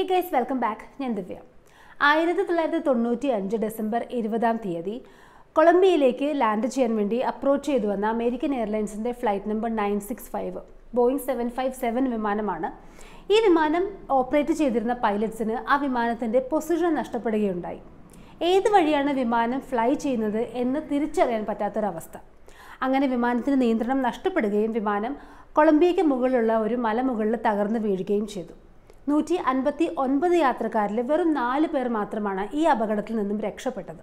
he guys welcome back ഞാൻ ദിവ്യ ആയിരത്തി തൊള്ളായിരത്തി തൊണ്ണൂറ്റി അഞ്ച് ഡിസംബർ ഇരുപതാം തീയതി കൊളംബിയയിലേക്ക് ലാൻഡ് ചെയ്യാൻ വേണ്ടി അപ്രോച്ച് ചെയ്തു വന്ന അമേരിക്കൻ എയർലൈൻസിൻ്റെ flight number nine six five Boeing seven five seven വിമാനമാണ് ഈ വിമാനം ഓപ്പറേറ്റ് ചെയ്തിരുന്ന പൈലറ്റ്സിന് ആ വിമാനത്തിൻ്റെ പൊസിഷൻ നഷ്ടപ്പെടുകയുണ്ടായി ഏത് വഴിയാണ് വിമാനം ഫ്ലൈ ചെയ്യുന്നത് എന്ന് തിരിച്ചറിയാൻ പറ്റാത്തൊരവസ്ഥ അങ്ങനെ വിമാനത്തിന് നിയന്ത്രണം നഷ്ടപ്പെടുകയും വിമാനം കൊളംബിയയ്ക്ക് മുകളിലുള്ള ഒരു മലമുകളിൽ തകർന്നു വീഴുകയും ചെയ്തു നൂറ്റി അൻപത്തി ഒൻപത് യാത്രക്കാരിൽ വെറും നാല് പേർ മാത്രമാണ് ഈ അപകടത്തിൽ നിന്നും രക്ഷപ്പെട്ടത്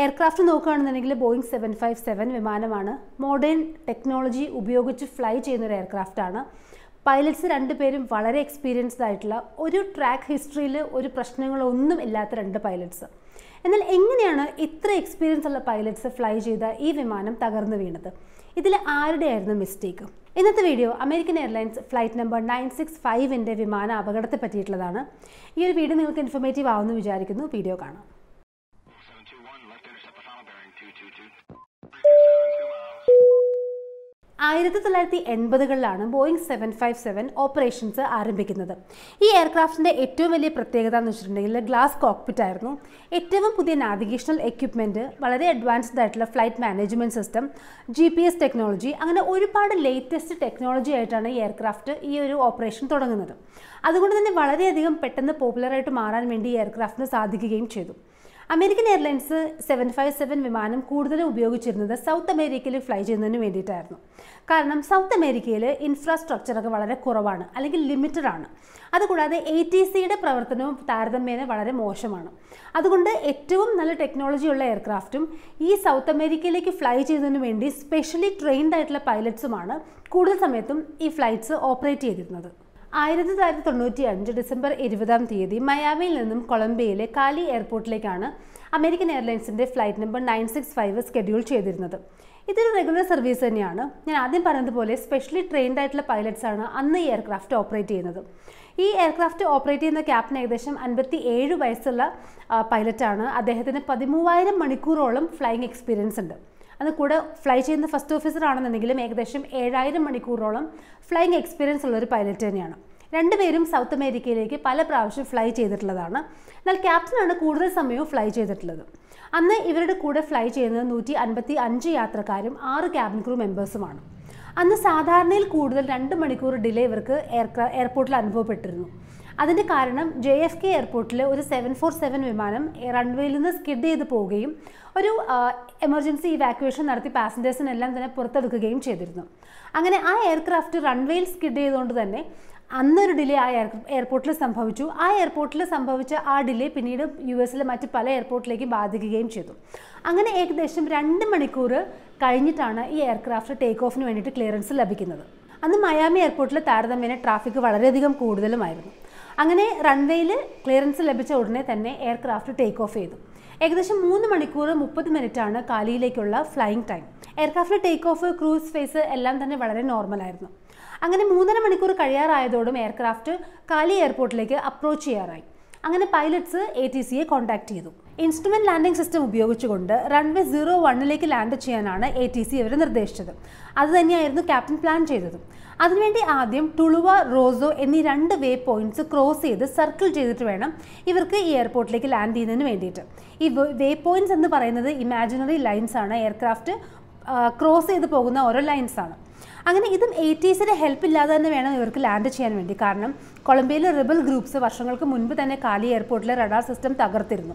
എയർക്രാഫ്റ്റ് നോക്കുകയാണെന്നുണ്ടെങ്കിൽ ബോയിങ് സെവൻ ഫൈവ് സെവൻ വിമാനമാണ് മോഡേൺ ടെക്നോളജി ഉപയോഗിച്ച് ഫ്ലൈ ചെയ്യുന്ന ഒരു ആണ് പൈലറ്റ്സ് രണ്ടുപേരും വളരെ എക്സ്പീരിയൻസ്ഡ് ആയിട്ടുള്ള ഒരു ട്രാക്ക് ഹിസ്റ്ററിയിൽ ഒരു പ്രശ്നങ്ങളൊന്നും ഇല്ലാത്ത രണ്ട് പൈലറ്റ്സ് എന്നാൽ എങ്ങനെയാണ് ഇത്ര എക്സ്പീരിയൻസ് ഉള്ള പൈലറ്റ്സ് ഫ്ലൈ ചെയ്ത ഈ വിമാനം തകർന്നു വീണത് ഇതിൽ ആരുടെയായിരുന്നു മിസ്റ്റേക്ക് ഇന്നത്തെ video American airlines flight number nine six ഫൈവിൻ്റെ വിമാന അപകടത്തെ പറ്റിയിട്ടുള്ളതാണ് ഈ ഒരു വീഡിയോ നിങ്ങൾക്ക് ഇൻഫർമേറ്റീവ് ആവുമെന്ന് വിചാരിക്കുന്നു വീഡിയോ കാണാം ആയിരത്തി തൊള്ളായിരത്തി എൺപതുകളിലാണ് Boeing seven five seven operations ആരംഭിക്കുന്നത് ഈ എയർക്രാഫ്റ്റിൻ്റെ ഏറ്റവും വലിയ പ്രത്യേകത എന്ന് വെച്ചിട്ടുണ്ടെങ്കിൽ ഗ്ലാസ് കോക്പിറ്റ് ആയിരുന്നു ഏറ്റവും പുതിയ നാവിഗേഷണൽ എക്യുപ്മെൻറ്റ് വളരെ അഡ്വാൻസ്ഡ് ആയിട്ടുള്ള flight management system G P S technology അങ്ങനെ ഒരുപാട് ലേറ്റസ്റ്റ് ടെക്നോളജി ആയിട്ടാണ് ഈ എയർക്രാഫ്റ്റ് ഈ ഒരു ഓപ്പറേഷൻ തുടങ്ങുന്നത് അതുകൊണ്ട് തന്നെ വളരെയധികം പെട്ടെന്ന് പോപ്പുലറായിട്ട് മാറാൻ വേണ്ടി ഈ എയർക്രാഫ്റ്റിന് സാധിക്കുകയും ചെയ്തു American airlines seven five seven വിമാനം കൂടുതൽ ഉപയോഗിച്ചിരുന്നത് സൗത്ത് അമേരിക്കയിൽ ഫ്ലൈ ചെയ്യുന്നതിന് വേണ്ടിയിട്ടായിരുന്നു കാരണം സൗത്ത് അമേരിക്കയിൽ ഇൻഫ്രാസ്ട്രക്ചറൊക്കെ വളരെ കുറവാണ് അല്ലെങ്കിൽ ലിമിറ്റഡ് ആണ് അതുകൂടാതെ എ ടി സിയുടെ പ്രവർത്തനവും താരതമ്യേന വളരെ മോശമാണ് അതുകൊണ്ട് ഏറ്റവും നല്ല ടെക്നോളജിയുള്ള എയർക്രാഫ്റ്റും ഈ സൗത്ത് അമേരിക്കയിലേക്ക് ഫ്ലൈ ചെയ്യുന്നതിന് വേണ്ടി സ്പെഷ്യലി ട്രെയിൻഡ് ആയിട്ടുള്ള പൈലറ്റ്സുമാണ് കൂടുതൽ സമയത്തും ഈ ഫ്ലൈറ്റ്സ് ഓപ്പറേറ്റ് ചെയ്തിരുന്നത് ആയിരത്തി തൊള്ളായിരത്തി തൊണ്ണൂറ്റി അഞ്ച് ഡിസംബർ ഇരുപതാം തീയതി മയാമിയിൽ നിന്നും കൊളംബിയയിലെ കാലി എയർപോർട്ടിലേക്കാണ് അമേരിക്കൻ എയർലൈൻസിൻ്റെ flight number nine six five schedule ചെയ്തിരുന്നത് ഇതൊരു റെഗുലർ സർവീസ് തന്നെയാണ് ഞാൻ ആദ്യം പറഞ്ഞതുപോലെ സ്പെഷ്യലി ട്രെയിൻഡ് ആയിട്ടുള്ള പൈലറ്റ്സാണ് അന്ന് ഈ എയർക്രാഫ്റ്റ് ഓപ്പറേറ്റ് ചെയ്യുന്നത് ഈ എയർക്രാഫ്റ്റ് ഓപ്പറേറ്റ് ചെയ്യുന്ന ക്യാപ്റ്റൻ ഏകദേശം അൻപത്തി ഏഴ് വയസ്സുള്ള പൈലറ്റാണ് അദ്ദേഹത്തിന് പതിമൂവായിരം മണിക്കൂറോളം ഫ്ലൈയിങ് എക്സ്പീരിയൻസ് ഉണ്ട് അത് കൂടെ ഫ്ലൈ ചെയ്യുന്ന ഫസ്റ്റ് ഓഫീസർ ആണെന്നുണ്ടെങ്കിലും ഏകദേശം ഏഴായിരം മണിക്കൂറോളം ഫ്ലൈയിങ് എക്സ്പീരിയൻസ് ഉള്ള ഒരു പൈലറ്റ് തന്നെയാണ് രണ്ടുപേരും സൗത്ത് അമേരിക്കയിലേക്ക് പല പ്രാവശ്യം ഫ്ലൈ ചെയ്തിട്ടുള്ളതാണ് എന്നാൽ ക്യാപ്റ്റനാണ് കൂടുതൽ സമയവും ഫ്ലൈ ചെയ്തിട്ടുള്ളത് അന്ന് ഇവരുടെ കൂടെ ഫ്ലൈ ചെയ്യുന്നത് നൂറ്റി അൻപത്തി അഞ്ച് യാത്രക്കാരും ആറ് ക്യാബിൻ ക്രൂ മെമ്പേഴ്സുമാണ് അന്ന് സാധാരണയിൽ കൂടുതൽ രണ്ട് മണിക്കൂർ ഡിലേ ഇവർക്ക് എയർക്രാ എയർപോർട്ടിൽ അനുഭവപ്പെട്ടിരുന്നു അതിന് കാരണം ജെ എഫ് കെ എയർപോർട്ടിൽ ഒരു സെവൻ ഫോർ സെവൻ വിമാനം റൺവേയിൽ നിന്ന് സ്കിഡ് ചെയ്ത് പോവുകയും ഒരു എമർജൻസി ഇവാക്യുവേഷൻ നടത്തി പാസഞ്ചേഴ്സിനെല്ലാം തന്നെ പുറത്തെടുക്കുകയും ചെയ്തിരുന്നു അങ്ങനെ ആ എയർക്രാഫ്റ്റ് റൺവേയിൽ സ്കിഡ് ചെയ്തുകൊണ്ട് തന്നെ അന്നൊരു ഡിലേ ആ എയർപോർട്ടിൽ സംഭവിച്ചു ആ എയർപോർട്ടിൽ സംഭവിച്ച ആ ഡിലേ പിന്നീട് യു എസിലെ മറ്റ് പല എയർപോർട്ടിലേക്ക് ബാധിക്കുകയും ചെയ്തു അങ്ങനെ ഏകദേശം രണ്ട് മണിക്കൂർ കഴിഞ്ഞിട്ടാണ് ഈ എയർക്രാഫ്റ്റ് ടേക്ക് ഓഫിന് വേണ്ടിയിട്ട് ക്ലിയറൻസ് ലഭിക്കുന്നത് അന്ന് മയാമി എയർപോർട്ടിൽ താരതമ്യേന ട്രാഫിക് വളരെയധികം കൂടുതലുമായിരുന്നു അങ്ങനെ റൺവേയിൽ ക്ലിയറൻസ് ലഭിച്ച ഉടനെ തന്നെ എയർക്രാഫ്റ്റ് ടേക്ക് ഓഫ് ചെയ്തു ഏകദേശം മൂന്ന് മണിക്കൂർ മുപ്പത് മിനിറ്റാണ് കാലിയിലേക്കുള്ള flying time aircraft take off cruise phase എല്ലാം തന്നെ വളരെ നോർമലായിരുന്നു അങ്ങനെ മൂന്നര മണിക്കൂർ കഴിയാറായതോടും എയർക്രാഫ്റ്റ് കാലി എയർപോർട്ടിലേക്ക് അപ്രോച്ച് ചെയ്യാറായി അങ്ങനെ പൈലറ്റ്സ് എ ടി സിയെ കോൺടാക്ട് ചെയ്തു ഇൻസ്ട്രുമെന്റ് ലാൻഡിംഗ് സിസ്റ്റം ഉപയോഗിച്ചുകൊണ്ട് റൺവേ സീറോ വണ്ണിലേക്ക് ലാൻഡ് ചെയ്യാനാണ് എ ടി സി ഇവരെ നിർദ്ദേശിച്ചത് അതുതന്നെയായിരുന്നു ക്യാപ്റ്റൻ പ്ലാൻ ചെയ്തത് അതിനുവേണ്ടി ആദ്യം ടുളുവ റോസോ എന്നീ രണ്ട് വേ പോയിന്റ്സ് ക്രോസ് ചെയ്ത് സർക്കിൾ ചെയ്തിട്ട് വേണം ഇവർക്ക് ഈ എയർപോർട്ടിലേക്ക് ലാൻഡ് ചെയ്യുന്നതിന് വേണ്ടിയിട്ട് ഈ വേ പോയിന്റ്സ് എന്ന് പറയുന്നത് ഇമാജിനറി ലൈൻസ് ആണ് എയർക്രാഫ്റ്റ് ക്രോസ് ചെയ്ത് പോകുന്ന ഓരോ ലൈൻസ് ആണ് അങ്ങനെ ഇതും എയ്റ്റീസിൻ്റെ ഹെൽപ്പ് ഇല്ലാതെ തന്നെ വേണം ഇവർക്ക് ലാൻഡ് ചെയ്യാൻ വേണ്ടി കാരണം കൊളംബിയയിലെ റിബൽ ഗ്രൂപ്പ്സ് വർഷങ്ങൾക്ക് മുൻപ് തന്നെ കാലി എയർപോർട്ടിലെ റഡാർ സിസ്റ്റം തകർത്തിരുന്നു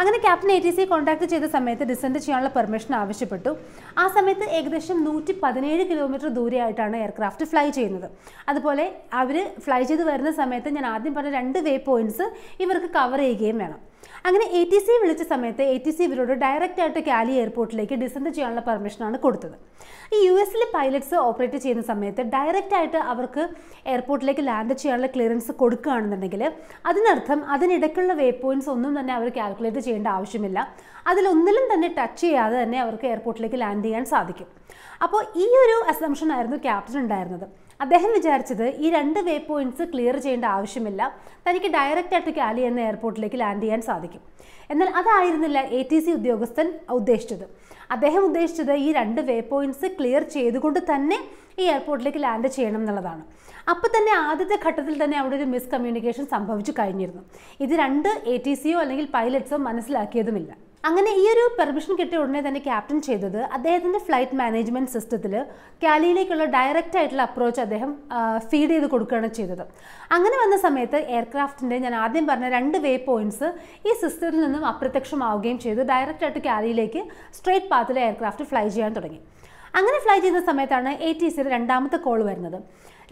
അങ്ങനെ ക്യാപ്റ്റൻ സി കോൺടാക്ട് ചെയ്ത സമയത്ത് ഡിസെൻഡ് ചെയ്യാനുള്ള പെർമിഷൻ ആവശ്യപ്പെട്ടു ആ സമയത്ത് ഏകദേശം നൂറ്റി പതിനേഴ് കിലോമീറ്റർ ദൂരെയായിട്ടാണ് എയർക്രാഫ്റ്റ് ഫ്ലൈ ചെയ്യുന്നത് അതുപോലെ അവർ ഫ്ലൈ ചെയ്ത് വരുന്ന സമയത്ത് ഞാൻ ആദ്യം പറഞ്ഞ രണ്ട് വേ പോയിന്റ്സ് ഇവർക്ക് കവർ ചെയ്യുകയും വേണം അങ്ങനെ എ ടി സി വിളിച്ച സമയത്ത് എ ടി സി ഇവരോട് ഡയറക്റ്റ് ആയിട്ട് കാലി എയർപോർട്ടിലേക്ക് ഡിസെൻഡ് ചെയ്യാനുള്ള പെർമിഷനാണ് കൊടുത്തത് ഈ യു എസിലെ പൈലറ്റ്സ് ഓപ്പറേറ്റ് ചെയ്യുന്ന സമയത്ത് ഡയറക്റ്റ് ആയിട്ട് അവർക്ക് എയർപോർട്ടിലേക്ക് ലാൻഡ് ചെയ്യാനുള്ള ക്ലിയറൻസ് കൊടുക്കുകയാണെന്നുണ്ടെങ്കിൽ അതിനർത്ഥം അതിനിടയ്ക്കുള്ള വേ പോയിന്റ്സ് ഒന്നും തന്നെ അവർ കാൽക്കുലേറ്റ് ചെയ്യേണ്ട ആവശ്യമില്ല അതിലൊന്നിലും തന്നെ ടച്ച് ചെയ്യാതെ തന്നെ അവർക്ക് എയർപോർട്ടിലേക്ക് ലാൻഡ് ചെയ്യാൻ സാധിക്കും അപ്പോൾ ഈ ഒരു അസംഷൻ ആയിരുന്നു ക്യാപ്റ്റൻ ഉണ്ടായിരുന്നത് അദ്ദേഹം വിചാരിച്ചത് ഈ രണ്ട് വേ പോയിന്റ്സ് ക്ലിയർ ചെയ്യേണ്ട ആവശ്യമില്ല തനിക്ക് ഡയറക്റ്റ് ആയിട്ട് കാലി എന്ന എയർപോർട്ടിലേക്ക് ലാൻഡ് ചെയ്യാൻ സാധിക്കും എന്നാൽ അതായിരുന്നില്ല എ ടി സി ഉദ്യോഗസ്ഥൻ ഉദ്ദേശിച്ചത് അദ്ദേഹം ഉദ്ദേശിച്ചത് ഈ രണ്ട് വേ പോയിന്റ്സ് ക്ലിയർ ചെയ്തുകൊണ്ട് തന്നെ ഈ എയർപോർട്ടിലേക്ക് ലാൻഡ് ചെയ്യണം എന്നുള്ളതാണ് അപ്പോൾ തന്നെ ആദ്യത്തെ ഘട്ടത്തിൽ തന്നെ അവിടെ ഒരു മിസ്കമ്മ്യൂണിക്കേഷൻ സംഭവിച്ചു കഴിഞ്ഞിരുന്നു ഇത് രണ്ട് എ ടി സിയോ അല്ലെങ്കിൽ പൈലറ്റ്സോ മനസ്സിലാക്കിയതുമില്ല അങ്ങനെ ഈ ഒരു പെർമിഷൻ കിട്ടിയ ഉടനെ തന്നെ ക്യാപ്റ്റൻ ചെയ്തത് അദ്ദേഹത്തിൻ്റെ ഫ്ലൈറ്റ് മാനേജ്മെൻറ്റ് സിസ്റ്റത്തിൽ കാലിയിലേക്കുള്ള ഡയറക്റ്റ് ആയിട്ടുള്ള അപ്രോച്ച് അദ്ദേഹം ഫീഡ് ചെയ്ത് കൊടുക്കുകയാണ് ചെയ്തത് അങ്ങനെ വന്ന സമയത്ത് എയർക്രാഫ്റ്റിൻ്റെ ഞാൻ ആദ്യം പറഞ്ഞ രണ്ട് വേ പോയിന്റ്സ് ഈ സിസ്റ്റത്തിൽ നിന്നും അപ്രത്യക്ഷമാവുകയും ചെയ്തു ഡയറക്റ്റ് ആയിട്ട് കാലിയിലേക്ക് സ്ട്രേറ്റ് പാത്തിൽ എയർക്രാഫ്റ്റ് ഫ്ലൈ ചെയ്യാൻ തുടങ്ങി അങ്ങനെ ഫ്ലൈ ചെയ്യുന്ന സമയത്താണ് എ ടി സിയുടെ രണ്ടാമത്തെ കോൾ വരുന്നത്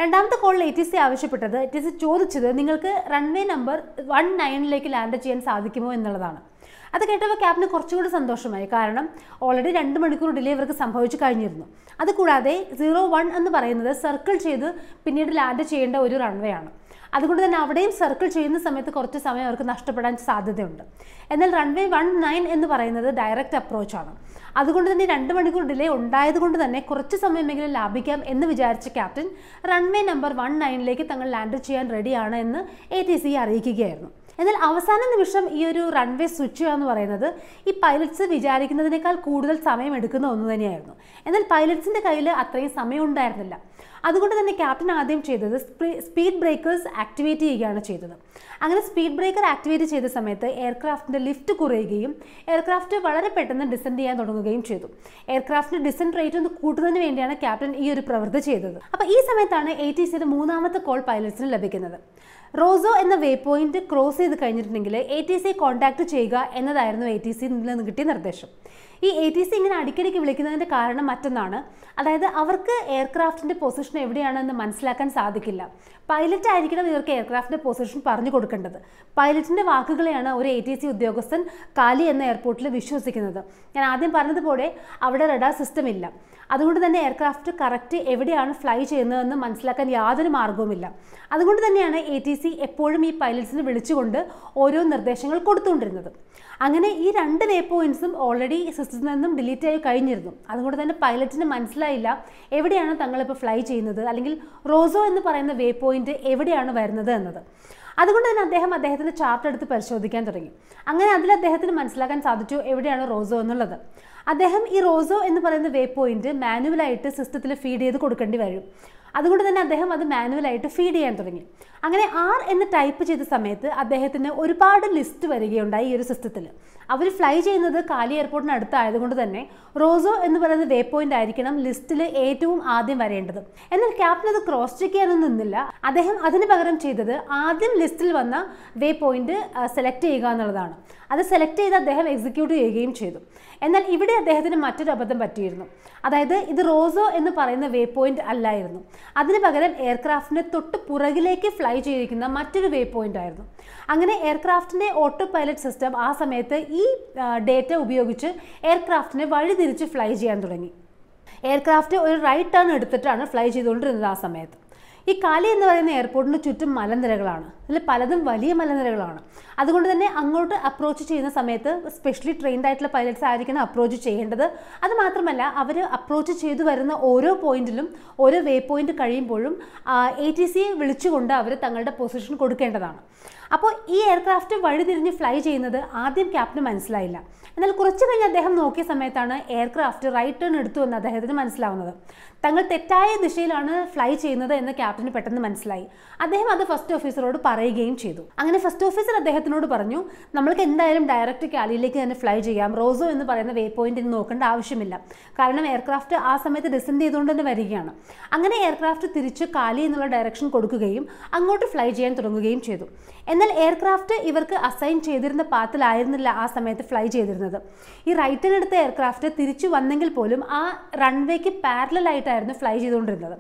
രണ്ടാമത്തെ കോളിൽ എ ടി സി ആവശ്യപ്പെട്ടത് എ ടി സി ചോദിച്ചത് നിങ്ങൾക്ക് റൺവേ നമ്പർ വൺ നയനിലേക്ക് ലാൻഡ് ചെയ്യാൻ സാധിക്കുമോ എന്നുള്ളതാണ് അത് കേട്ടപ്പോൾ ക്യാപ്റ്റന് കുറച്ചുകൂടി സന്തോഷമായി കാരണം ഓൾറെഡി രണ്ട് മണിക്കൂർ ഡിലേ ഇവർക്ക് സംഭവിച്ചു കഴിഞ്ഞിരുന്നു അതുകൂടാതെ സീറോ വൺ എന്ന് പറയുന്നത് സർക്കിൾ ചെയ്ത് പിന്നീട് ലാൻഡ് ചെയ്യേണ്ട ഒരു റൺവേ ആണ് അതുകൊണ്ട് തന്നെ അവിടെയും സർക്കിൾ ചെയ്യുന്ന സമയത്ത് കുറച്ച് സമയം അവർക്ക് നഷ്ടപ്പെടാൻ സാധ്യതയുണ്ട് എന്നാൽ റൺവേ വൺ നയൻ എന്ന് പറയുന്നത് ഡയറക്റ്റ് അപ്രോച്ച് ആണ് അതുകൊണ്ട് തന്നെ രണ്ട് മണിക്കൂർ ഡിലേ ഉണ്ടായതുകൊണ്ട് തന്നെ കുറച്ച് സമയമെങ്കിലും ലാഭിക്കാം എന്ന് വിചാരിച്ച ക്യാപ്റ്റൻ റൺവേ നമ്പർ വൺ നയനിലേക്ക് തങ്ങൾ ലാൻഡ് ചെയ്യാൻ റെഡിയാണ് എന്ന് എ ടി സി അറിയിക്കുകയായിരുന്നു എന്നാൽ അവസാന നിമിഷം ഈ ഒരു റൺവേ സ്വിച്ച് എന്ന് പറയുന്നത് ഈ പൈലറ്റ്സ് വിചാരിക്കുന്നതിനേക്കാൾ കൂടുതൽ സമയം എടുക്കുന്ന ഒന്ന് തന്നെയായിരുന്നു എന്നാൽ പൈലറ്റ്സിൻ്റെ കയ്യിൽ അത്രയും സമയം ഉണ്ടായിരുന്നില്ല അതുകൊണ്ട് തന്നെ ക്യാപ്റ്റൻ ആദ്യം ചെയ്തത് സ്പീഡ് ബ്രേക്കേഴ്സ് ആക്ടിവേറ്റ് ചെയ്യുകയാണ് ചെയ്തത് അങ്ങനെ സ്പീഡ് ബ്രേക്കർ ആക്ടിവേറ്റ് ചെയ്ത സമയത്ത് എയർക്രാഫ്റ്റിൻ്റെ ലിഫ്റ്റ് കുറയുകയും എയർക്രാഫ്റ്റ് വളരെ പെട്ടെന്ന് ഡിസെൻഡ് ചെയ്യാൻ തുടങ്ങുകയും ചെയ്തു എയർക്രാഫ്റ്റിൻ്റെ ഡിസെൻഡ് റേറ്റ് ഒന്ന് കൂട്ടുന്നതിന് വേണ്ടിയാണ് ക്യാപ്റ്റൻ ഈ ഒരു പ്രവൃത്തി ചെയ്തത് അപ്പോൾ ഈ സമയത്താണ് എ ടി സിയുടെ മൂന്നാമത്തെ കോൾ പൈലറ്റ്സിന് ലഭിക്കുന്നത് റോസോ എന്ന വേ പോയിന്റ് ക്രോസ് ചെയ്ത് കഴിഞ്ഞിട്ടുണ്ടെങ്കിൽ എ ടി സി കോൺടാക്ട് ചെയ്യുക എന്നതായിരുന്നു എ ടി സി നിന്ന് കിട്ടിയ നിർദ്ദേശം ഈ എ ടി സി ഇങ്ങനെ അടിക്കടിക്ക് വിളിക്കുന്നതിൻ്റെ കാരണം മറ്റൊന്നാണ് അതായത് അവർക്ക് എയർക്രാഫ്റ്റിൻ്റെ പൊസിഷൻ എവിടെയാണെന്ന് മനസ്സിലാക്കാൻ സാധിക്കില്ല പൈലറ്റ് ആയിരിക്കണം ഇവർക്ക് എയർക്രാഫ്റ്റിൻ്റെ പൊസിഷൻ പറഞ്ഞു കൊടുക്കേണ്ടത് പൈലറ്റിൻ്റെ വാക്കുകളെയാണ് ഒരു എ ടി സി ഉദ്യോഗസ്ഥൻ കാലി എന്ന എയർപോർട്ടിൽ വിശ്വസിക്കുന്നത് ഞാൻ ആദ്യം പറഞ്ഞതുപോലെ അവിടെ റഡാർ സിസ്റ്റം ഇല്ല അതുകൊണ്ട് തന്നെ എയർക്രാഫ്റ്റ് കറക്റ്റ് എവിടെയാണ് ഫ്ലൈ ചെയ്യുന്നതെന്ന് മനസ്സിലാക്കാൻ യാതൊരു മാർഗവുമില്ല അതുകൊണ്ട് തന്നെയാണ് എ ടി സി എപ്പോഴും ഈ പൈലറ്റ്സിന് വിളിച്ചുകൊണ്ട് ഓരോ നിർദ്ദേശങ്ങൾ കൊടുത്തുകൊണ്ടിരുന്നത് അങ്ങനെ ഈ രണ്ട് വേ പോയിന്റ്സും ഓൾറെഡി സിസ്റ്റത്തിൽ നിന്നും ഡിലീറ്റ് ആയി കഴിഞ്ഞിരുന്നു അതുകൊണ്ട് തന്നെ പൈലറ്റിന് മനസ്സിലായില്ല എവിടെയാണ് തങ്ങളിപ്പോൾ ഫ്ലൈ ചെയ്യുന്നത് അല്ലെങ്കിൽ റോസോ എന്ന് പറയുന്ന വേ പോയിന്റ് എവിടെയാണ് വരുന്നത് എന്നത് അതുകൊണ്ട് തന്നെ അദ്ദേഹം അദ്ദേഹത്തിൻ്റെ ചാർട്ട് എടുത്ത് പരിശോധിക്കാൻ തുടങ്ങി അങ്ങനെ അതിൽ അദ്ദേഹത്തിന് മനസ്സിലാക്കാൻ സാധിച്ചു എവിടെയാണ് റോസോ എന്നുള്ളത് അദ്ദേഹം ഈ റോസോ എന്ന് പറയുന്ന വേ പോയിന്റ് മാനുവലായിട്ട് സിസ്റ്റത്തിൽ ഫീഡ് ചെയ്ത് കൊടുക്കേണ്ടി വരും അതുകൊണ്ട് തന്നെ അദ്ദേഹം അത് മാനുവലായിട്ട് ഫീഡ് ചെയ്യാൻ തുടങ്ങി അങ്ങനെ ആർ എന്ന് ടൈപ്പ് ചെയ്ത സമയത്ത് അദ്ദേഹത്തിന് ഒരുപാട് ലിസ്റ്റ് വരികയുണ്ടായി ഈ ഒരു സിസ്റ്റത്തിൽ അവർ ഫ്ലൈ ചെയ്യുന്നത് കാലി എയർപോർട്ടിന് അടുത്തായതുകൊണ്ട് തന്നെ റോസോ എന്ന് പറയുന്ന വേ പോയിന്റ് ആയിരിക്കണം ലിസ്റ്റിൽ ഏറ്റവും ആദ്യം വരേണ്ടത് എന്നാൽ ക്യാപ്റ്റൻ അത് ക്രോസ് ചെക്ക് ചെയ്യാനൊന്നും നിന്നില്ല അദ്ദേഹം അതിന് പകരം ചെയ്തത് ആദ്യം ലിസ്റ്റിൽ വന്ന വേ പോയിന്റ് സെലക്ട് ചെയ്യുക എന്നുള്ളതാണ് അത് സെലക്ട് ചെയ്ത് അദ്ദേഹം എക്സിക്യൂട്ട് ചെയ്യുകയും ചെയ്തു എന്നാൽ ഇവിടെ അദ്ദേഹത്തിന് മറ്റൊരു അബദ്ധം പറ്റിയിരുന്നു അതായത് ഇത് റോസോ എന്ന് പറയുന്ന വേ പോയിന്റ് അല്ലായിരുന്നു അതിന് പകരം എയർക്രാഫ്റ്റിന് തൊട്ട് പുറകിലേക്ക് ഫ്ലൈ ചെയ്തിരിക്കുന്ന മറ്റൊരു വേ പോയിന്റ് ആയിരുന്നു അങ്ങനെ എയർക്രാഫ്റ്റിന്റെ ഓട്ടോ പൈലറ്റ് സിസ്റ്റം ആ സമയത്ത് ഈ ഡേറ്റ ഉപയോഗിച്ച് എയർക്രാഫ്റ്റിനെ വഴിതിരിച്ച് ഫ്ലൈ ചെയ്യാൻ തുടങ്ങി എയർക്രാഫ്റ്റ് ഒരു റൈറ്റ് ടേൺ എടുത്തിട്ടാണ് ഫ്ലൈ ചെയ്തുകൊണ്ടിരുന്നത് ആ സമയത്ത് ഈ കാലി എന്ന് പറയുന്ന എയർപോർട്ടിന് ചുറ്റും മലനിരകളാണ് അതിൽ പലതും വലിയ മലനിരകളാണ് അതുകൊണ്ട് തന്നെ അങ്ങോട്ട് അപ്രോച്ച് ചെയ്യുന്ന സമയത്ത് സ്പെഷ്യലി ട്രെയിൻഡ് ആയിട്ടുള്ള പൈലറ്റ്സ് ആയിരിക്കണം അപ്രോച്ച് ചെയ്യേണ്ടത് അത് മാത്രമല്ല അവർ അപ്രോച്ച് ചെയ്തു വരുന്ന ഓരോ പോയിന്റിലും ഓരോ വേ പോയിന്റ് കഴിയുമ്പോഴും എ ടി സിയെ വിളിച്ചുകൊണ്ട് അവർ തങ്ങളുടെ പൊസിഷൻ കൊടുക്കേണ്ടതാണ് അപ്പോൾ ഈ എയർക്രാഫ്റ്റ് വഴിതിരിഞ്ഞ് ഫ്ലൈ ചെയ്യുന്നത് ആദ്യം ക്യാപ്റ്റന് മനസ്സിലായില്ല എന്നാൽ കുറച്ച് കഴിഞ്ഞ് അദ്ദേഹം നോക്കിയ സമയത്താണ് എയർക്രാഫ്റ്റ് റൈറ്റ് ടേൺ എടുത്തു എന്ന് അദ്ദേഹത്തിന് മനസ്സിലാവുന്നത് തങ്ങൾ തെറ്റായ ദിശയിലാണ് ഫ്ലൈ ചെയ്യുന്നത് എന്ന് ക്യാപ്റ്റന് പെട്ടെന്ന് മനസ്സിലായി അദ്ദേഹം അത് ഫസ്റ്റ് ഓഫീസറോട് പറയും പറയുകയും ചെയ്തു അങ്ങനെ ഫസ്റ്റ് ഓഫീസർ അദ്ദേഹത്തിനോട് പറഞ്ഞു നമ്മൾക്ക് എന്തായാലും ഡയറക്റ്റ് കാലിയിലേക്ക് തന്നെ ഫ്ലൈ ചെയ്യാം റോസോ എന്ന് പറയുന്ന വേ പോയിന്റിന് നോക്കേണ്ട ആവശ്യമില്ല കാരണം എയർക്രാഫ്റ്റ് ആ സമയത്ത് ഡിസെൻഡ് ചെയ്തുകൊണ്ട് തന്നെ വരികയാണ് അങ്ങനെ എയർക്രാഫ്റ്റ് തിരിച്ച് കാലി എന്നുള്ള ഡയറക്ഷൻ കൊടുക്കുകയും അങ്ങോട്ട് ഫ്ലൈ ചെയ്യാൻ തുടങ്ങുകയും ചെയ്തു എന്നാൽ എയർക്രാഫ്റ്റ് ഇവർക്ക് അസൈൻ ചെയ്തിരുന്ന പാത്തിലായിരുന്നില്ല ആ സമയത്ത് ഫ്ലൈ ചെയ്തിരുന്നത് ഈ റൈറ്റിനടുത്ത എയർക്രാഫ്റ്റ് തിരിച്ചു വന്നെങ്കിൽ പോലും ആ റൺവേക്ക് പാരലായിട്ടായിരുന്നു ഫ്ലൈ ചെയ്തുകൊണ്ടിരുന്നത്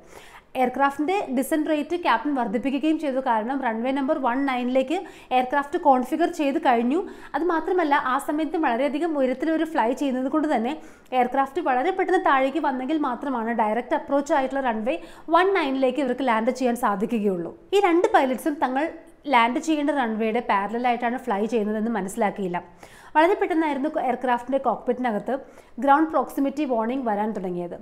എയർക്രാഫ്റ്റിൻ്റെ ഡിസൻറ്റ് റേറ്റ് ക്യാപ്റ്റൻ വർദ്ധിപ്പിക്കുകയും ചെയ്തു കാരണം റൺവേ നമ്പർ വൺ നയനിലേക്ക് എയർക്രാഫ്റ്റ് കോൺഫിഗർ ചെയ്ത് കഴിഞ്ഞു അത് മാത്രമല്ല ആ സമയത്ത് വളരെയധികം ഉയരത്തിലൊരു ഫ്ലൈ ചെയ്യുന്നത് കൊണ്ട് തന്നെ എയർക്രാഫ്റ്റ് വളരെ പെട്ടെന്ന് താഴേക്ക് വന്നെങ്കിൽ മാത്രമാണ് ഡയറക്റ്റ് അപ്രോച്ച് ആയിട്ടുള്ള റൺവേ വൺ നയനിലേക്ക് ഇവർക്ക് ലാൻഡ് ചെയ്യാൻ സാധിക്കുകയുള്ളൂ ഈ രണ്ട് പൈലറ്റ്സും തങ്ങൾ ലാൻഡ് ചെയ്യേണ്ട റൺവേയുടെ പാരലായിട്ടാണ് ഫ്ലൈ ചെയ്യുന്നതെന്ന് മനസ്സിലാക്കിയില്ല വളരെ പെട്ടെന്നായിരുന്നു എയർക്രാഫ്റ്റിൻ്റെ കോക്പിറ്റിനകത്ത് ഗ്രൗണ്ട് പ്രോക്സിമിറ്റി വാർണിംഗ് വരാൻ തുടങ്ങിയത്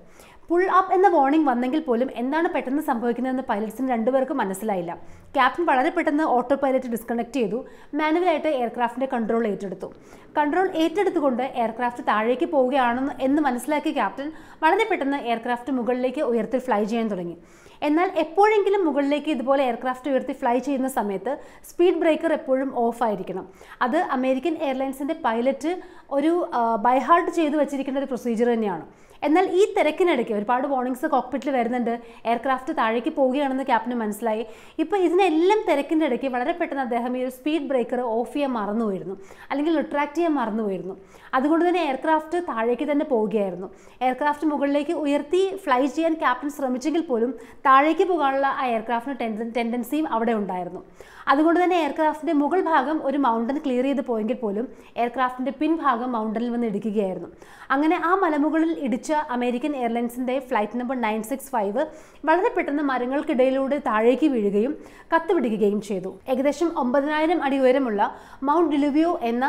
പുൾ അപ്പ് എന്ന വാർണിംഗ് വന്നെങ്കിൽ പോലും എന്താണ് പെട്ടെന്ന് സംഭവിക്കുന്നതെന്ന് പൈലറ്റ്സിന് രണ്ടുപേർക്കും മനസ്സിലായില്ല ക്യാപ്റ്റൻ വളരെ പെട്ടെന്ന് ഓട്ടോ പൈലറ്റ് ഡിസ്കണക്ട് ചെയ്തു മാനുവലായിട്ട് എയർക്രാഫ്റ്റിൻ്റെ കൺട്രോൾ ഏറ്റെടുത്തു കൺട്രോൾ ഏറ്റെടുത്തുകൊണ്ട് എയർക്രാഫ്റ്റ് താഴേക്ക് പോവുകയാണെന്ന് എന്ന് മനസ്സിലാക്കിയ ക്യാപ്റ്റൻ വളരെ പെട്ടെന്ന് എയർക്രാഫ്റ്റ് മുകളിലേക്ക് ഉയർത്തിൽ ഫ്ലൈ ചെയ്യാൻ തുടങ്ങി എന്നാൽ എപ്പോഴെങ്കിലും മുകളിലേക്ക് ഇതുപോലെ എയർക്രാഫ്റ്റ് ഉയർത്തി ഫ്ലൈ ചെയ്യുന്ന സമയത്ത് സ്പീഡ് ബ്രേക്കർ എപ്പോഴും ഓഫ് ആയിരിക്കണം അത് അമേരിക്കൻ എയർലൈൻസിൻ്റെ പൈലറ്റ് ഒരു ബൈഹാർട്ട് ചെയ്ത് വെച്ചിരിക്കേണ്ട ഒരു പ്രൊസീജിയർ തന്നെയാണ് എന്നാൽ ഈ തിരക്കിനിടയ്ക്ക് ഒരുപാട് വാർണിംഗ്സ് കോക്പിറ്റിൽ വരുന്നുണ്ട് എയർക്രാഫ്റ്റ് താഴേക്ക് പോവുകയാണെന്ന് ക്യാപ്റ്റന് മനസ്സിലായി ഇപ്പോൾ ഇതിനെല്ലാം തിരക്കിൻ്റെ ഇടയ്ക്ക് വളരെ പെട്ടെന്ന് അദ്ദേഹം ഈ ഒരു സ്പീഡ് ബ്രേക്കർ ഓഫ് ചെയ്യാൻ മറന്നു പോയിരുന്നു അല്ലെങ്കിൽ റിട്രാക്ട് ചെയ്യാൻ മറന്നു പോയിരുന്നു അതുകൊണ്ട് തന്നെ എയർക്രാഫ്റ്റ് താഴേക്ക് തന്നെ പോവുകയായിരുന്നു എയർക്രാഫ്റ്റ് മുകളിലേക്ക് ഉയർത്തി ഫ്ലൈ ചെയ്യാൻ ക്യാപ്റ്റൻ ശ്രമിച്ചെങ്കിൽ പോലും താഴേക്ക് പോകാനുള്ള ആ എയർക്രാഫ്റ്റിന് ടെൻഡൻസിയും അവിടെ ഉണ്ടായിരുന്നു അതുകൊണ്ട് തന്നെ എയർക്രാഫ്റ്റിൻ്റെ മുകൾ ഭാഗം ഒരു മൗണ്ടൻ ക്ലിയർ ചെയ്ത് പോയെങ്കിൽ പോലും എയർക്രാഫ്റ്റിൻ്റെ പിൻഭാഗം മൗണ്ടനിൽ വന്ന് ഇടിക്കുകയായിരുന്നു അങ്ങനെ ആ മലമുകളിൽ ഇടിച്ചു ലഭിച്ച അമേരിക്കൻ എയർലൈൻസിൻ്റെ flight number nine six five വളരെ പെട്ടെന്ന് മരങ്ങൾക്കിടയിലൂടെ താഴേക്ക് വീഴുകയും കത്തുപിടിക്കുകയും ചെയ്തു ഏകദേശം ഒമ്പതിനായിരം അടി ഉയരമുള്ള മൗണ്ട് ഡിലുവിയോ എന്ന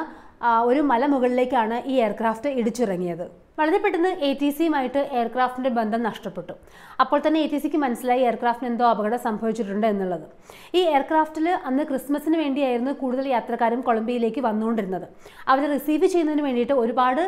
ഒരു മലമുകളിലേക്കാണ് ഈ എയർക്രാഫ്റ്റ് ഇടിച്ചിറങ്ങിയത് വളരെ പെട്ടെന്ന് എ ടി സിയുമായിട്ട് എയർക്രാഫ്റ്റിൻ്റെ ബന്ധം നഷ്ടപ്പെട്ടു അപ്പോൾ തന്നെ എ ടി സിക്ക് മനസ്സിലായി എയർക്രാഫ്റ്റിന് എന്തോ അപകടം സംഭവിച്ചിട്ടുണ്ട് എന്നുള്ളത് ഈ എയർക്രാഫ്റ്റിൽ അന്ന് ക്രിസ്മസിന് വേണ്ടിയായിരുന്നു കൂടുതൽ യാത്രക്കാരും കൊളംബിയയിലേക്ക് വന്നുകൊണ്ടിരുന്നത് അവരെ റിസീവ് ചെയ്യുന്നതിന് വേണ്ടിയിട്ട് ഒരുപാട്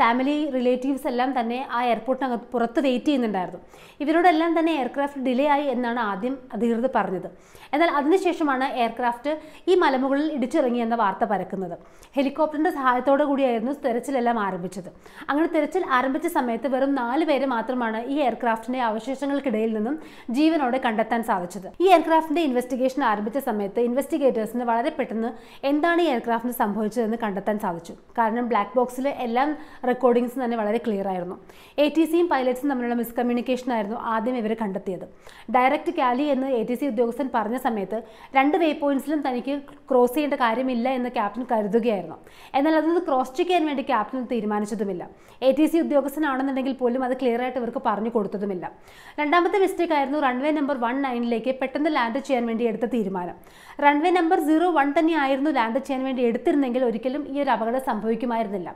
ഫാമിലി റിലേറ്റീവ്സ് എല്ലാം തന്നെ ആ എയർപോർട്ടിനകത്ത് പുറത്ത് വെയിറ്റ് ചെയ്യുന്നുണ്ടായിരുന്നു ഇവരോടെല്ലാം തന്നെ എയർക്രാഫ്റ്റ് ഡിലേ ആയി എന്നാണ് ആദ്യം അധികൃതർ പറഞ്ഞത് എന്നാൽ അതിനുശേഷമാണ് എയർക്രാഫ്റ്റ് ഈ മലമുകളിൽ ഇടിച്ചിറങ്ങി എന്ന വാർത്ത പരക്കുന്നത് ഹെലികോപ്റ്ററിൻ്റെ സഹായത്തോടു കൂടിയായിരുന്നു തെരച്ചിലെല്ലാം ആരംഭിച്ചത് അങ്ങനെ നമ്മൾ തിരച്ചിൽ ആരംഭിച്ച സമയത്ത് വെറും നാല് പേര് മാത്രമാണ് ഈ എയർക്രാഫ്റ്റിന്റെ അവശേഷങ്ങൾക്കിടയിൽ നിന്നും ജീവനോടെ കണ്ടെത്താൻ സാധിച്ചത് ഈ എയർക്രാഫ്റ്റിന്റെ ഇൻവെസ്റ്റിഗേഷൻ ആരംഭിച്ച സമയത്ത് ഇൻവെസ്റ്റിഗേറ്റേഴ്സിന് വളരെ പെട്ടെന്ന് എന്താണ് ഈ എയർക്രാഫ്റ്റിന് സംഭവിച്ചതെന്ന് കണ്ടെത്താൻ സാധിച്ചു കാരണം ബ്ലാക്ക് ബോക്സിലെ എല്ലാം റെക്കോർഡിങ്സ് തന്നെ വളരെ ക്ലിയർ ആയിരുന്നു എ ടി സിയും പൈലറ്റ്സും തമ്മിലുള്ള മിസ്കമ്മ്യൂണിക്കേഷൻ ആയിരുന്നു ആദ്യം ഇവർ കണ്ടെത്തിയത് ഡയറക്റ്റ് കാലി എന്ന് എ ടി സി ഉദ്യോഗസ്ഥൻ പറഞ്ഞ സമയത്ത് രണ്ട് വേ പോയിന്റ്സിലും തനിക്ക് ക്രോസ് ചെയ്യേണ്ട കാര്യമില്ല എന്ന് ക്യാപ്റ്റൻ കരുതുകയായിരുന്നു എന്നാൽ അതൊന്ന് ക്രോസ് ചെയ്യാൻ വേണ്ടി ക്യാപ്റ്റൻ തീരുമാനിച്ചതുമില്ല എ ടി സി ഉദ്യോഗസ്ഥനാണെന്നുണ്ടെങ്കിൽ പോലും അത് ക്ലിയർ ആയിട്ട് ഇവർക്ക് പറഞ്ഞു കൊടുത്തതുമില്ല രണ്ടാമത്തെ മിസ്റ്റേക്ക് ആയിരുന്നു റൺവേ നമ്പർ വൺ നയനിലേക്ക് പെട്ടെന്ന് ലാൻഡ് ചെയ്യാൻ വേണ്ടി എടുത്ത തീരുമാനം റൺവേ നമ്പർ സീറോ വൺ തന്നെയായിരുന്നു ലാൻഡ് ചെയ്യാൻ വേണ്ടി എടുത്തിരുന്നെങ്കിൽ ഒരിക്കലും ഈ ഒരു അപകടം സംഭവിക്കുമായിരുന്നില്ല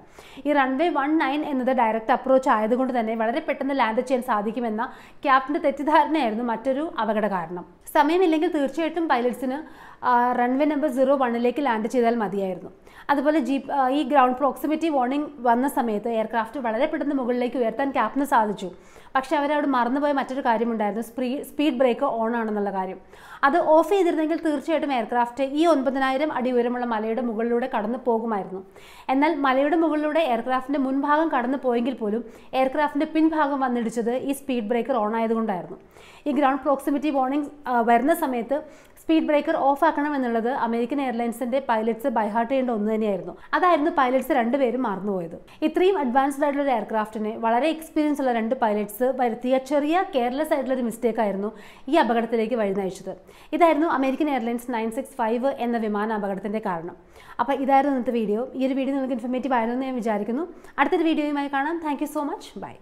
ഈ റൺവേ വൺ നയൻ എന്നത് ഡയറക്റ്റ് അപ്രോച്ച് ആയതുകൊണ്ട് തന്നെ വളരെ പെട്ടെന്ന് ലാൻഡ് ചെയ്യാൻ സാധിക്കുമെന്ന ക്യാപ്റ്റൻ്റെ തെറ്റിദ്ധാരണയായിരുന്നു മറ്റൊരു അപകട കാരണം സമയമില്ലെങ്കിൽ തീർച്ചയായിട്ടും പൈലറ്റ്സിന് റൺവേ നമ്പർ സീറോ വണ്ണിലേക്ക് ലാൻഡ് ചെയ്താൽ മതിയായിരുന്നു അതുപോലെ ജീ ഈ ഗ്രൗണ്ട് പ്രോക്സിമിറ്റി വാർണിംഗ് വന്ന സമയത്ത് എയർക്രാഫ്റ്റ് വളരെ പെട്ടെന്ന് മുകളിലേക്ക് ഉയർത്താൻ ക്യാപ്റ്റന് സാധിച്ചു പക്ഷേ അവരവിടെ മറന്നുപോയ മറ്റൊരു കാര്യമുണ്ടായിരുന്നു സ്പ്രീ സ്പീഡ് ബ്രേക്ക് ഓൺ ആണെന്നുള്ള കാര്യം അത് ഓഫ് ചെയ്തിരുന്നെങ്കിൽ തീർച്ചയായിട്ടും എയർക്രാഫ്റ്റ് ഈ ഒൻപതിനായിരം അടി ഉയരമുള്ള മലയുടെ മുകളിലൂടെ കടന്നു പോകുമായിരുന്നു എന്നാൽ മലയുടെ മുകളിലൂടെ എയർക്രാഫ്റ്റിൻ്റെ മുൻഭാഗം കടന്നു പോയെങ്കിൽ പോലും എയർക്രാഫ്റ്റിൻ്റെ പിൻഭാഗം വന്നിടിച്ചത് ഈ സ്പീഡ് ബ്രേക്കർ ഓൺ ആയതുകൊണ്ടായിരുന്നു ഈ ഗ്രൗണ്ട് പ്രോക്സിമിറ്റി വാർണിംഗ് വരുന്ന സമയത്ത് സ്പീഡ് ബ്രേക്കർ ഓഫ് ആക്കണം എന്നുള്ളത് അമേരിക്കൻ എയർലൈൻസിന്റെ പൈലറ്റ്സ് ബൈഹാർട്ട് ചെയ്യേണ്ട ഒന്ന് തന്നെയായിരുന്നു അതായിരുന്നു പൈലറ്റ്സ് രണ്ടുപേരും മറന്നുപോയത് ഇത്രയും അഡ്വാൻസ്ഡ് ആയിട്ടുള്ള ഒരു എയർക്രാഫ്റ്റിനെ വളരെ എക്സ്പീരിയൻസ് ഉള്ള രണ്ട് പൈലറ്റ്സ് വരുത്തിയ ചെറിയ കെയർലെസ് ആയിട്ടുള്ള ഒരു മിസ്റ്റേക്ക് ആയിരുന്നു ഈ അപകടത്തിലേക്ക് വഴി നയിച്ചത് ഇതായിരുന്നു American airlines nine six five എന്ന വിമാന അപകടത്തിന്റെ കാരണം അപ്പോൾ ഇതായിരുന്നു ഇന്നത്തെ വീഡിയോ ഈ ഒരു വീഡിയോ നിങ്ങൾക്ക് ഇൻഫർമേറ്റീവ് ആയിരുന്നു എന്ന് ഞാൻ വിചാരിക്കുന്നു അടുത്തൊരു വീഡിയോയുമായി കാണാം താങ്ക് സോ മച്ച് ബൈ